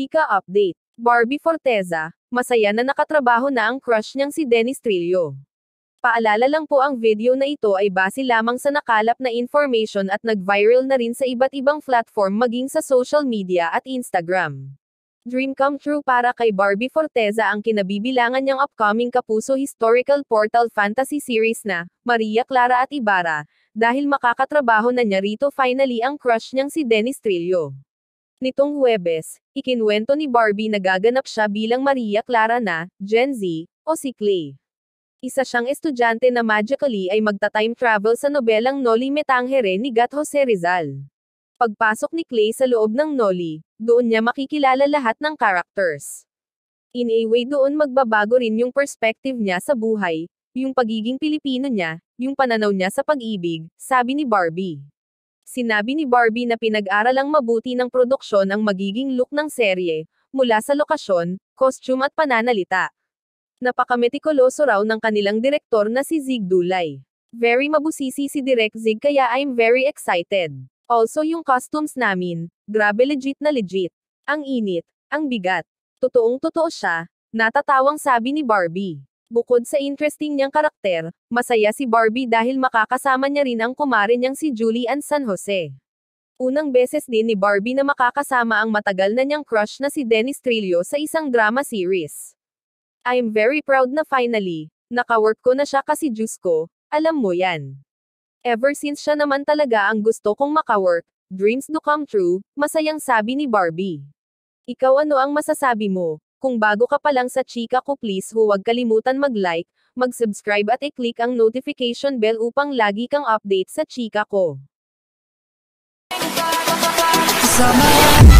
Chika Update. Barbie Forteza, masaya na nakatrabaho na ang crush niyang si Dennis Trillo. Paalala lang po ang video na ito ay base lamang sa nakalap na information at nag-viral na rin sa iba't ibang platform maging sa social media at Instagram. Dream come true para kay Barbie Forteza ang kinabibilangan niyang upcoming Kapuso Historical Portal Fantasy Series na, Maria Clara at Ibarra, dahil makakatrabaho na niya rito finally ang crush niyang si Dennis Trillo. Nitong Huwebes, ikinwento ni Barbie na gaganap siya bilang Maria Clara na, Gen Z, o si Clay. Isa siyang estudyante na magically ay magta-time travel sa nobelang Noli Metangere ni Gat Jose Rizal. Pagpasok ni Clay sa loob ng Noli, doon niya makikilala lahat ng characters. In a way doon magbabago rin yung perspective niya sa buhay, yung pagiging Pilipino niya, yung pananaw niya sa pag-ibig, sabi ni Barbie. Sinabi ni Barbie na pinag-aralang mabuti ng produksyon ang magiging look ng serye, mula sa lokasyon, costume at pananalita. Napakametikuloso raw ng kanilang direktor na si Zig Dulay. Very mabusisi si Direk Zig kaya I'm very excited. Also yung costumes namin, grabe legit na legit. Ang init, ang bigat. Totoong totoo siya, natatawang sabi ni Barbie. Bukod sa interesting niyang karakter, masaya si Barbie dahil makakasama niya rin ang kumare niyang si Julie Ann San Jose. Unang beses din ni Barbie na makakasama ang matagal na niyang crush na si Dennis Trillo sa isang drama series. I'm very proud na finally, nakawork ko na siya kasi Diyos ko, alam mo yan. Ever since siya naman talaga ang gusto kong makawork, dreams do come true, masayang sabi ni Barbie. Ikaw ano ang masasabi mo? Kung bago ka pa lang sa chika ko please huwag kalimutan mag-like, mag-subscribe at i-click ang notification bell upang lagi kang update sa chika ko. Sama.